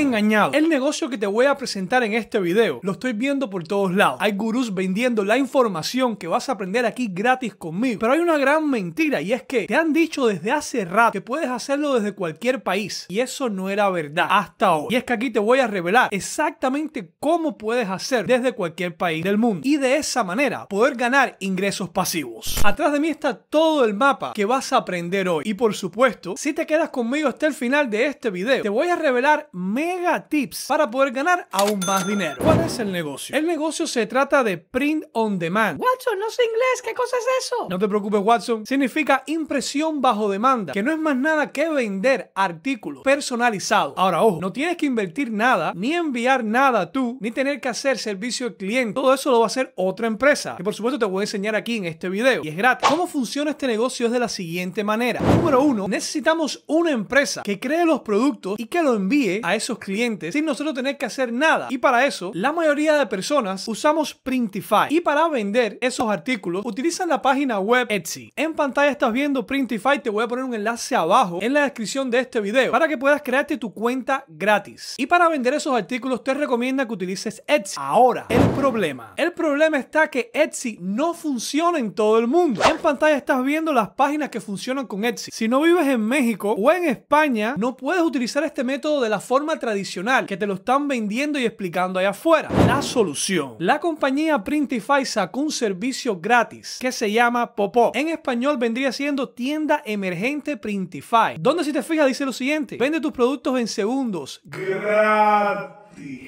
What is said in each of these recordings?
engañado. El negocio que te voy a presentar en este video lo estoy viendo por todos lados. Hay gurús vendiendo la información que vas a aprender aquí gratis conmigo. Pero hay una gran mentira y es que te han dicho desde hace rato que puedes hacerlo desde cualquier país. Y eso no era verdad hasta hoy. Y es que aquí te voy a revelar exactamente cómo puedes hacer desde cualquier país del mundo. Y de esa manera poder ganar ingresos pasivos. Atrás de mí está todo el mapa que vas a aprender hoy. Y por supuesto, si te quedas conmigo hasta el final de este video, te voy a revelar menos mega tips para poder ganar aún más dinero. ¿Cuál es el negocio? El negocio se trata de print on demand. Watson, no sé inglés, ¿qué cosa es eso? No te preocupes, Watson. Significa impresión bajo demanda, que no es más nada que vender artículos personalizados. Ahora, ojo, no tienes que invertir nada, ni enviar nada tú, ni tener que hacer servicio al cliente. Todo eso lo va a hacer otra empresa, Y por supuesto te voy a enseñar aquí en este video y es gratis. ¿Cómo funciona este negocio? Es de la siguiente manera. Número uno, necesitamos una empresa que cree los productos y que lo envíe a esos clientes sin nosotros tener que hacer nada. Y para eso, la mayoría de personas usamos Printify. Y para vender esos artículos, utilizan la página web Etsy. En pantalla estás viendo Printify, te voy a poner un enlace abajo en la descripción de este video para que puedas crearte tu cuenta gratis. Y para vender esos artículos, te recomienda que utilices Etsy. Ahora, el problema. El problema está que Etsy no funciona en todo el mundo. En pantalla estás viendo las páginas que funcionan con Etsy. Si no vives en México o en España, no puedes utilizar este método de la forma tradicional que te lo están vendiendo y explicando allá afuera. La solución. La compañía Printify sacó un servicio gratis que se llama Popop. En español vendría siendo tienda emergente Printify, donde si te fijas dice lo siguiente, vende tus productos en segundos.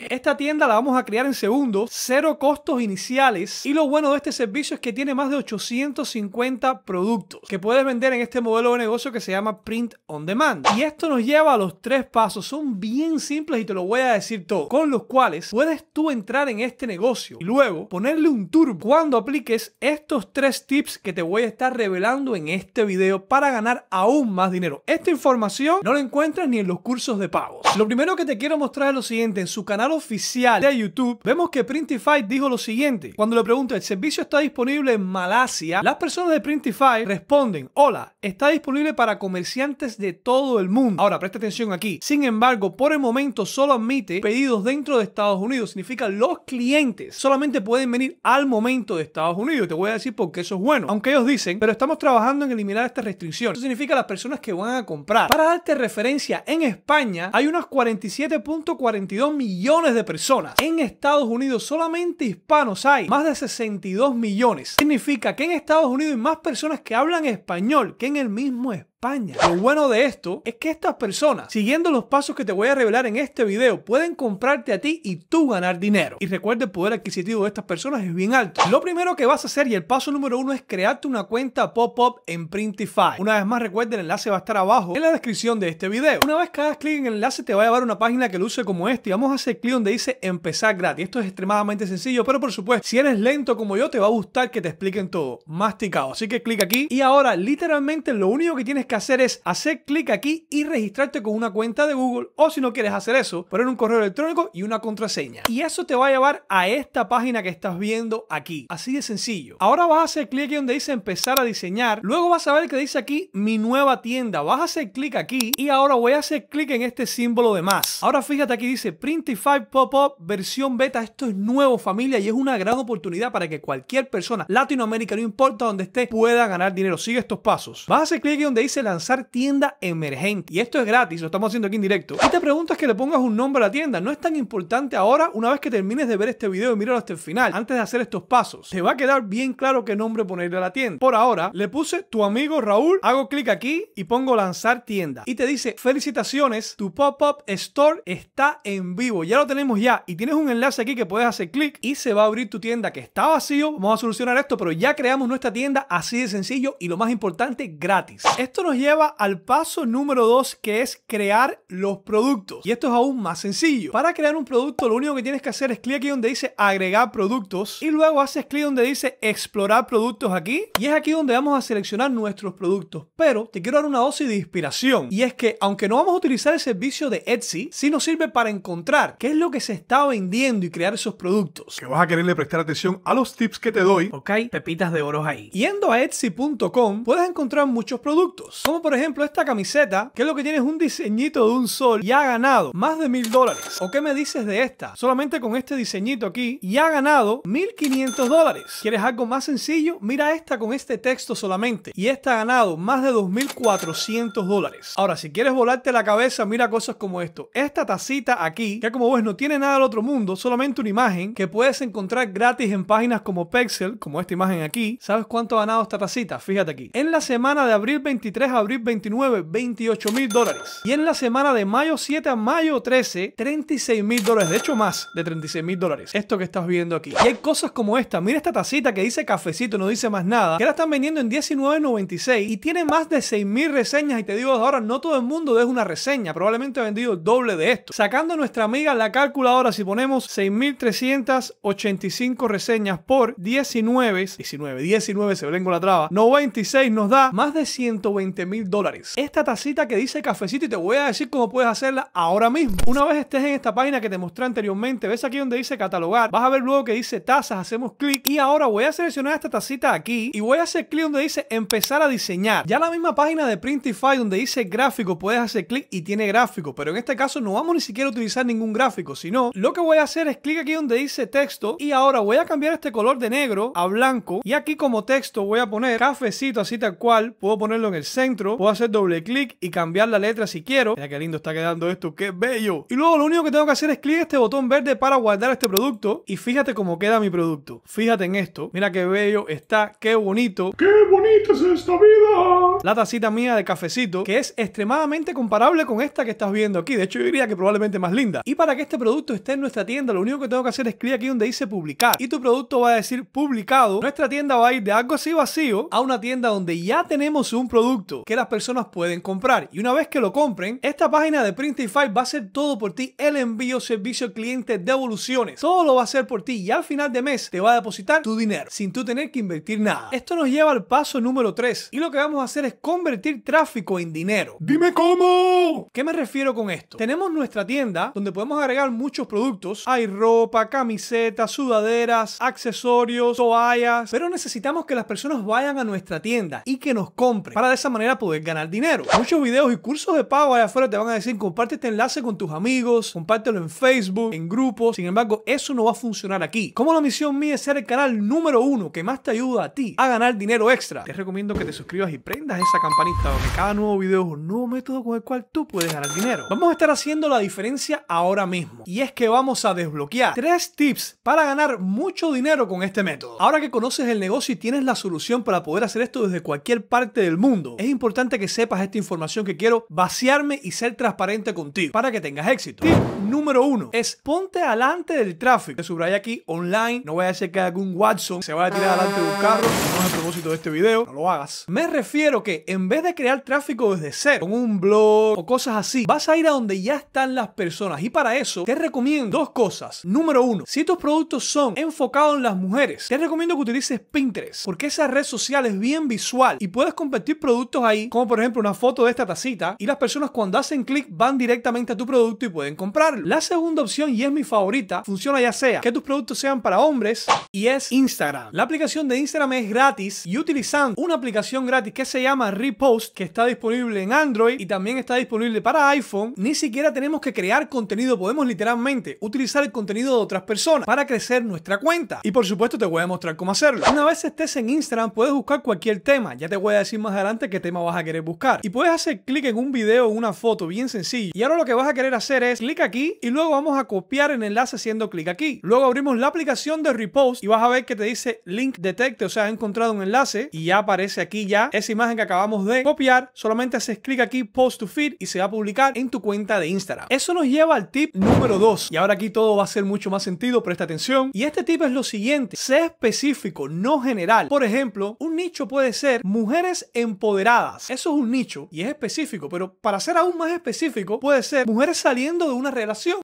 Esta tienda la vamos a crear en segundos, cero costos iniciales y lo bueno de este servicio es que tiene más de 850 productos que puedes vender en este modelo de negocio que se llama Print on Demand. Y esto nos lleva a los tres pasos, son bien simples y te lo voy a decir todo, con los cuales puedes tú entrar en este negocio y luego ponerle un turbo cuando apliques estos tres tips que te voy a estar revelando en este video para ganar aún más dinero. Esta información no la encuentras ni en los cursos de pagos. Lo primero que te quiero mostrar es lo siguiente, en su canal oficial de YouTube, vemos que Printify dijo lo siguiente. Cuando le pregunto, ¿el servicio está disponible en Malasia? Las personas de Printify responden, hola, está disponible para comerciantes de todo el mundo. Ahora, presta atención aquí. Sin embargo, por el momento solo admite pedidos dentro de Estados Unidos. Significa los clientes solamente pueden venir al momento de Estados Unidos. Te voy a decir por qué eso es bueno. Aunque ellos dicen, pero estamos trabajando en eliminar esta restricción. Eso significa las personas que van a comprar. Para darte referencia, en España hay unas 47.42 millones millones de personas. En Estados Unidos solamente hispanos hay más de 62 millones. Significa que en Estados Unidos hay más personas que hablan español que en el mismo español España. Lo bueno de esto es que estas personas, siguiendo los pasos que te voy a revelar en este video, pueden comprarte a ti y tú ganar dinero. Y recuerda el poder adquisitivo de estas personas es bien alto. Lo primero que vas a hacer y el paso número uno es crearte una cuenta pop-up en Printify. Una vez más recuerda el enlace va a estar abajo en la descripción de este video. Una vez que hagas clic en el enlace te va a llevar una página que luce como esta y vamos a hacer clic donde dice empezar gratis. Esto es extremadamente sencillo, pero por supuesto, si eres lento como yo te va a gustar que te expliquen todo masticado. Así que clic aquí y ahora literalmente lo único que tienes que hacer es hacer clic aquí y registrarte con una cuenta de Google o si no quieres hacer eso, poner un correo electrónico y una contraseña. Y eso te va a llevar a esta página que estás viendo aquí. Así de sencillo. Ahora vas a hacer clic aquí donde dice empezar a diseñar. Luego vas a ver que dice aquí mi nueva tienda. Vas a hacer clic aquí y ahora voy a hacer clic en este símbolo de más. Ahora fíjate aquí dice Printify Pop-Up versión beta. Esto es nuevo familia y es una gran oportunidad para que cualquier persona, Latinoamérica, no importa donde esté, pueda ganar dinero. Sigue estos pasos. Vas a hacer clic aquí donde dice lanzar tienda emergente. Y esto es gratis, lo estamos haciendo aquí en directo. Y te pregunto es que le pongas un nombre a la tienda. No es tan importante ahora una vez que termines de ver este video y míralo hasta el final, antes de hacer estos pasos. Te va a quedar bien claro qué nombre ponerle a la tienda. Por ahora, le puse tu amigo Raúl, hago clic aquí y pongo lanzar tienda. Y te dice, felicitaciones, tu pop-up store está en vivo. Ya lo tenemos ya. Y tienes un enlace aquí que puedes hacer clic y se va a abrir tu tienda que está vacío. Vamos a solucionar esto, pero ya creamos nuestra tienda así de sencillo y lo más importante, gratis. Esto nos lleva al paso número 2 que es crear los productos. Y esto es aún más sencillo. Para crear un producto lo único que tienes que hacer es clic aquí donde dice agregar productos y luego haces clic donde dice explorar productos aquí y es aquí donde vamos a seleccionar nuestros productos. Pero te quiero dar una dosis de inspiración y es que aunque no vamos a utilizar el servicio de Etsy, si nos sirve para encontrar qué es lo que se está vendiendo y crear esos productos. Que vas a quererle prestar atención a los tips que te doy. Ok, pepitas de oro ahí. Yendo a Etsy.com puedes encontrar muchos productos. Como por ejemplo esta camiseta, que es lo que tiene un diseñito de un sol y ha ganado más de mil dólares. ¿O qué me dices de esta? Solamente con este diseñito aquí y ha ganado 1500 dólares. ¿Quieres algo más sencillo? Mira esta con este texto solamente y esta ha ganado más de 2400 dólares. Ahora, si quieres volarte la cabeza, mira cosas como esto. Esta tacita aquí, que como ves no tiene nada del otro mundo, solamente una imagen que puedes encontrar gratis en páginas como Pexel, como esta imagen aquí. ¿Sabes cuánto ha ganado esta tacita? Fíjate aquí. En la semana de abril 23 abril 29, 28 mil dólares. Y en la semana de mayo 7 a mayo 13, 36 mil dólares. De hecho, más de 36 mil dólares. Esto que estás viendo aquí. Y hay cosas como esta. Mira esta tacita que dice cafecito, no dice más nada. Que la están vendiendo en 19.96 y tiene más de 6 mil reseñas. Y te digo ahora, no todo el mundo deja una reseña. Probablemente ha vendido el doble de esto. Sacando nuestra amiga la calculadora, si ponemos 6.385 reseñas por 19, 19, 19, se vengo la traba, 96 nos da más de 120 mil dólares. Esta tacita que dice cafecito y te voy a decir cómo puedes hacerla ahora mismo. Una vez estés en esta página que te mostré anteriormente, ves aquí donde dice catalogar, vas a ver luego que dice tazas, hacemos clic y ahora voy a seleccionar esta tacita aquí y voy a hacer clic donde dice empezar a diseñar. Ya la misma página de Printify donde dice gráfico, puedes hacer clic y tiene gráfico, pero en este caso no vamos ni siquiera a utilizar ningún gráfico, sino lo que voy a hacer es clic aquí donde dice texto y ahora voy a cambiar este color de negro a blanco y aquí como texto voy a poner cafecito así tal cual, puedo ponerlo en el centro, puedo hacer doble clic y cambiar la letra si quiero. Mira que lindo está quedando esto, qué bello. Y luego lo único que tengo que hacer es clic este botón verde para guardar este producto y fíjate cómo queda mi producto. Fíjate en esto, mira qué bello está, qué bonito. ¡Qué bonita es esta vida! La tacita mía de cafecito, que es extremadamente comparable con esta que estás viendo aquí. De hecho, yo diría que probablemente más linda. Y para que este producto esté en nuestra tienda, lo único que tengo que hacer es clic aquí donde dice publicar. Y tu producto va a decir publicado. Nuestra tienda va a ir de algo así vacío a una tienda donde ya tenemos un producto que las personas pueden comprar. Y una vez que lo compren, esta página de Printify va a hacer todo por ti, el envío, servicio, cliente, devoluciones, todo lo va a hacer por ti y al final de mes te va a depositar tu dinero sin tú tener que invertir nada. Esto nos lleva al paso número 3 y lo que vamos a hacer es convertir tráfico en dinero. Dime cómo. ¿Qué me refiero con esto? Tenemos nuestra tienda donde podemos agregar muchos productos. Hay ropa, camisetas, sudaderas, accesorios, toallas, pero necesitamos que las personas vayan a nuestra tienda y que nos compren para de esa manera poder ganar dinero. Muchos videos y cursos de pago allá afuera te van a decir comparte este enlace con tus amigos, compártelo en Facebook, en grupos. Sin embargo, eso no va a funcionar aquí. Como la misión mía es ser el canal número uno que más te ayuda a ti a ganar dinero extra, te recomiendo que te suscribas y prendas esa campanita donde cada nuevo video es un nuevo método con el cual tú puedes ganar dinero. Vamos a estar haciendo la diferencia ahora mismo y es que vamos a desbloquear tres tips para ganar mucho dinero con este método. Ahora que conoces el negocio y tienes la solución para poder hacer esto desde cualquier parte del mundo, es importante que sepas esta información que quiero vaciarme y ser transparente contigo para que tengas éxito. Tip número uno es ponte adelante del tráfico. Te subraya aquí online. No voy a decir que algún Watson se vaya a tirar adelante de un carro. No es el propósito de este video. No lo hagas. Me refiero que en vez de crear tráfico desde cero, con un blog o cosas así, vas a ir a donde ya están las personas. Y para eso te recomiendo dos cosas. Número uno, si tus productos son enfocados en las mujeres, te recomiendo que utilices Pinterest porque esa red social es bien visual y puedes competir productos ahí, como por ejemplo una foto de esta tacita, y las personas cuando hacen clic van directamente a tu producto y pueden comprarlo. La segunda opción, y es mi favorita, funciona ya sea que tus productos sean para hombres, y es Instagram. La aplicación de Instagram es gratis y utilizando una aplicación gratis que se llama Repost, que está disponible en Android y también está disponible para iPhone, ni siquiera tenemos que crear contenido, podemos literalmente utilizar el contenido de otras personas para crecer nuestra cuenta. Y por supuesto te voy a mostrar cómo hacerlo. Una vez estés en Instagram puedes buscar cualquier tema, ya te voy a decir más adelante que te vas a querer buscar. Y puedes hacer clic en un video o una foto, bien sencillo. Y ahora lo que vas a querer hacer es clic aquí y luego vamos a copiar el enlace haciendo clic aquí. Luego abrimos la aplicación de Repost y vas a ver que te dice Link detecte o sea, ha encontrado un enlace y ya aparece aquí ya esa imagen que acabamos de copiar. Solamente haces clic aquí, Post to Feed y se va a publicar en tu cuenta de Instagram. Eso nos lleva al tip número 2 y ahora aquí todo va a ser mucho más sentido, presta atención. Y este tip es lo siguiente, sé específico, no general. Por ejemplo, un nicho puede ser mujeres empoderadas eso es un nicho y es específico, pero para ser aún más específico puede ser mujeres saliendo de una relación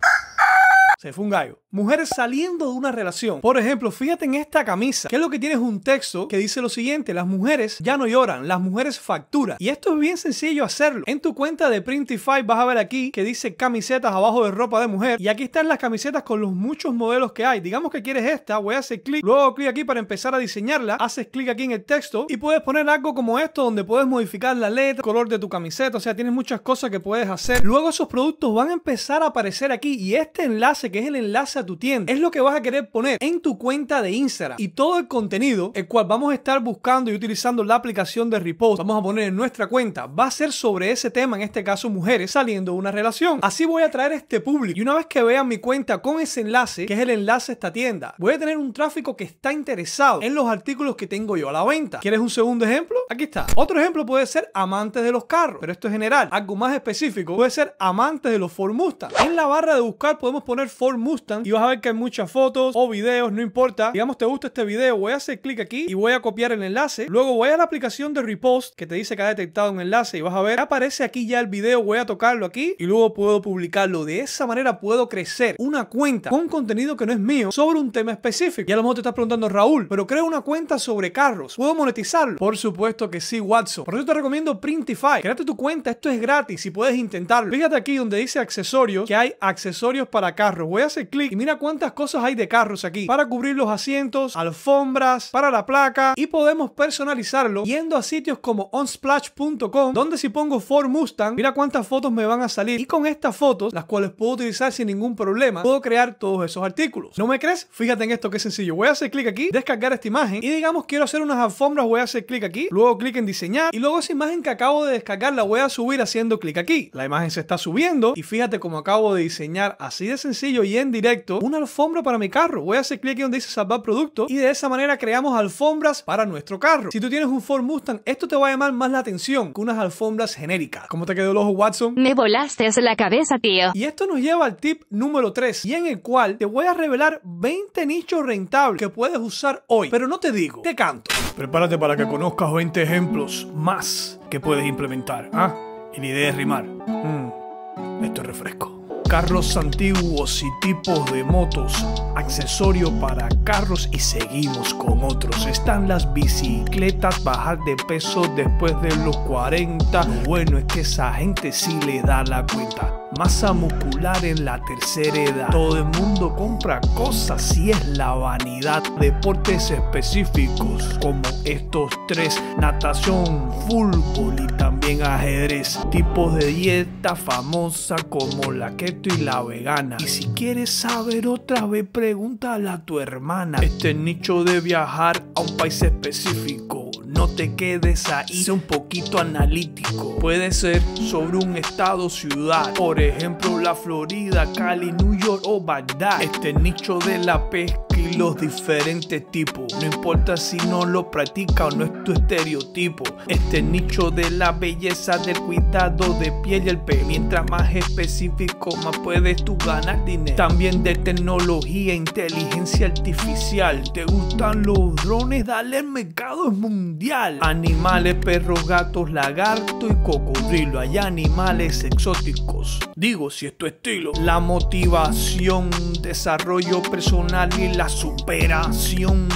fue un gallo. Mujeres saliendo de una relación. Por ejemplo, fíjate en esta camisa, que es lo que tienes un texto que dice lo siguiente, las mujeres ya no lloran, las mujeres facturan. Y esto es bien sencillo hacerlo. En tu cuenta de Printify vas a ver aquí que dice camisetas abajo de ropa de mujer. Y aquí están las camisetas con los muchos modelos que hay. Digamos que quieres esta, voy a hacer clic, luego clic aquí para empezar a diseñarla, haces clic aquí en el texto y puedes poner algo como esto donde puedes modificar la letra, el color de tu camiseta, o sea, tienes muchas cosas que puedes hacer. Luego esos productos van a empezar a aparecer aquí y este enlace que que es el enlace a tu tienda. Es lo que vas a querer poner en tu cuenta de Instagram. Y todo el contenido, el cual vamos a estar buscando y utilizando la aplicación de Repost, vamos a poner en nuestra cuenta, va a ser sobre ese tema, en este caso mujeres, saliendo de una relación. Así voy a traer este público. Y una vez que vean mi cuenta con ese enlace, que es el enlace a esta tienda, voy a tener un tráfico que está interesado en los artículos que tengo yo a la venta. ¿Quieres un segundo ejemplo? Aquí está. Otro ejemplo puede ser amantes de los carros, pero esto es general. Algo más específico puede ser amantes de los formustas. En la barra de buscar podemos poner Ford Mustang y vas a ver que hay muchas fotos o videos, no importa. Digamos, te gusta este video, voy a hacer clic aquí y voy a copiar el enlace. Luego voy a la aplicación de Repost que te dice que ha detectado un enlace y vas a ver, aparece aquí ya el video, voy a tocarlo aquí y luego puedo publicarlo. De esa manera puedo crecer una cuenta con contenido que no es mío sobre un tema específico. Y a lo mejor te estás preguntando, Raúl, pero creo una cuenta sobre carros, ¿puedo monetizarlo? Por supuesto que sí, Watson. Por eso te recomiendo Printify. Créate tu cuenta, esto es gratis y puedes intentarlo. Fíjate aquí donde dice accesorios, que hay accesorios para carros. Voy a hacer clic y mira cuántas cosas hay de carros aquí para cubrir los asientos, alfombras, para la placa y podemos personalizarlo yendo a sitios como onsplash.com donde si pongo Ford Mustang, mira cuántas fotos me van a salir y con estas fotos, las cuales puedo utilizar sin ningún problema, puedo crear todos esos artículos. ¿No me crees? Fíjate en esto que es sencillo. Voy a hacer clic aquí, descargar esta imagen y digamos quiero hacer unas alfombras, voy a hacer clic aquí, luego clic en diseñar y luego esa imagen que acabo de descargar la voy a subir haciendo clic aquí. La imagen se está subiendo y fíjate cómo acabo de diseñar así de sencillo y en directo una alfombra para mi carro. Voy a hacer clic donde dice salvar producto y de esa manera creamos alfombras para nuestro carro. Si tú tienes un Ford Mustang, esto te va a llamar más la atención que unas alfombras genéricas. ¿Cómo te quedó el ojo, Watson? Me volaste la cabeza, tío. Y esto nos lleva al tip número 3 y en el cual te voy a revelar 20 nichos rentables que puedes usar hoy. Pero no te digo, te canto. Prepárate para que conozcas 20 ejemplos más que puedes implementar. Ah, y ni idea es rimar. Mm. esto es refresco carros antiguos y tipos de motos, accesorio para carros y seguimos con otros. Están las bicicletas, bajar de peso después de los 40. bueno es que esa gente sí le da la cuenta masa muscular en la tercera edad. Todo el mundo compra cosas si es la vanidad. Deportes específicos como estos tres, natación, fútbol y también ajedrez. Tipos de dieta famosa como la keto y la vegana. Y si quieres saber otra vez, pregúntala a tu hermana. Este nicho de viajar a un país específico no te quedes ahí, sé un poquito analítico. Puede ser sobre un estado ciudad, por ejemplo la Florida, Cali, New York o Bagdad. Este nicho de la pesca y los diferentes tipos. No importa si no lo practica o no es tu estereotipo. Este nicho de la belleza, del cuidado de piel y el pelo. Mientras más específico, más puedes tú ganar dinero. También de tecnología, inteligencia artificial. ¿Te gustan los drones? Dale, el mercado es mundial. Animales, perros, gatos, lagarto y cocodrilo. Hay animales exóticos. Digo, si es tu estilo. La motivación, desarrollo personal y la superación.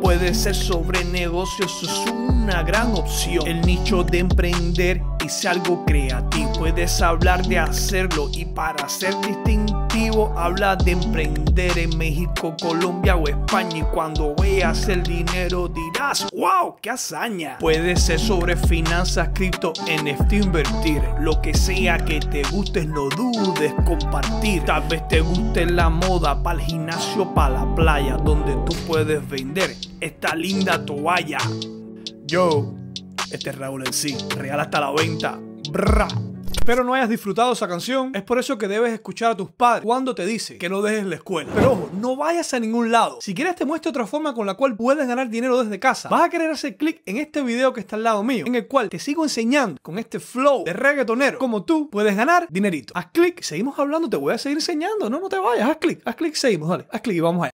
Puede ser sobre negocios, gran opción. El nicho de emprender es algo creativo. Puedes hablar de hacerlo y para ser distintivo habla de emprender en México, Colombia o España. Y cuando veas el dinero dirás, wow, qué hazaña. Puede ser sobre finanzas, cripto, en este invertir. Lo que sea que te guste, no dudes compartir. Tal vez te guste la moda, para el gimnasio, para la playa, donde tú puedes vender esta linda toalla. Yo, este Raúl en sí, real hasta la venta. Bra. Pero no hayas disfrutado esa canción, es por eso que debes escuchar a tus padres cuando te dicen que no dejes la escuela. Pero ojo, no vayas a ningún lado. Si quieres te muestro otra forma con la cual puedes ganar dinero desde casa. Vas a querer hacer clic en este video que está al lado mío, en el cual te sigo enseñando con este flow de reggaetonero como tú puedes ganar dinerito. Haz clic, seguimos hablando, te voy a seguir enseñando. No, no te vayas, haz clic, haz clic, seguimos, dale, haz clic y vamos allá.